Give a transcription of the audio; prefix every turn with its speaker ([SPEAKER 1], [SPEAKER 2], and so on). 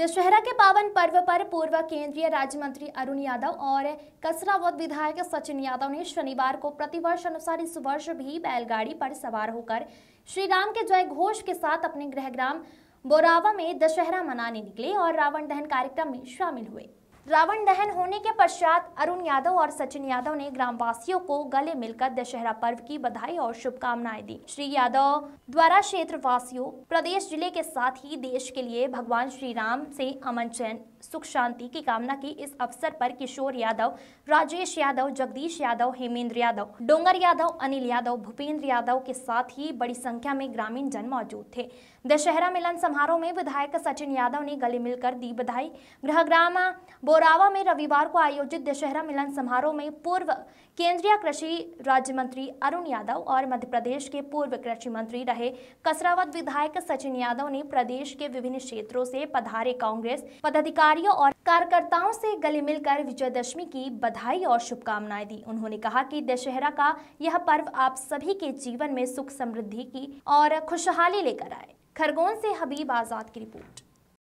[SPEAKER 1] दशहरा के पावन पर्व पर पूर्व केंद्रीय राज्य मंत्री अरुण यादव और कसरावत विधायक सचिन यादव ने शनिवार को प्रतिवर्ष अनुसार इस वर्ष भी बैलगाड़ी पर सवार होकर श्री राम के जय घोष के साथ अपने गृहग्राम बोरावा में दशहरा मनाने निकले और रावण दहन कार्यक्रम में शामिल हुए रावण दहन होने के पश्चात अरुण यादव और सचिन यादव ने ग्रामवासियों को गले मिलकर दशहरा पर्व की बधाई और शुभकामनाएं दी श्री यादव द्वारा क्षेत्र वासियों प्रदेश जिले के साथ ही देश के लिए भगवान श्री राम से अमन चयन सुख शांति की कामना की इस अवसर पर किशोर यादव राजेश यादव जगदीश यादव हेमेंद्र यादव डोंगर यादव अनिल यादव भूपेंद्र यादव के साथ ही बड़ी संख्या में ग्रामीण जन मौजूद थे दशहरा मिलन समारोह में विधायक सचिन यादव ने गले मिलकर दी बधाई गृहग्राम बोरावा में रविवार को आयोजित दशहरा मिलन समारोह में पूर्व केंद्रीय कृषि राज्य मंत्री अरुण यादव और मध्य प्रदेश के पूर्व कृषि मंत्री रहे कसरावत विधायक सचिन यादव ने प्रदेश के विभिन्न क्षेत्रों से पधारे कांग्रेस पदाधिकारियों और कार्यकर्ताओं से गले मिलकर विजयदशमी की बधाई और शुभकामनाएं दी उन्होंने कहा कि दशहरा का यह पर्व आप सभी के जीवन में सुख समृद्धि की और खुशहाली लेकर आए खरगोन से हबीब आजाद की रिपोर्ट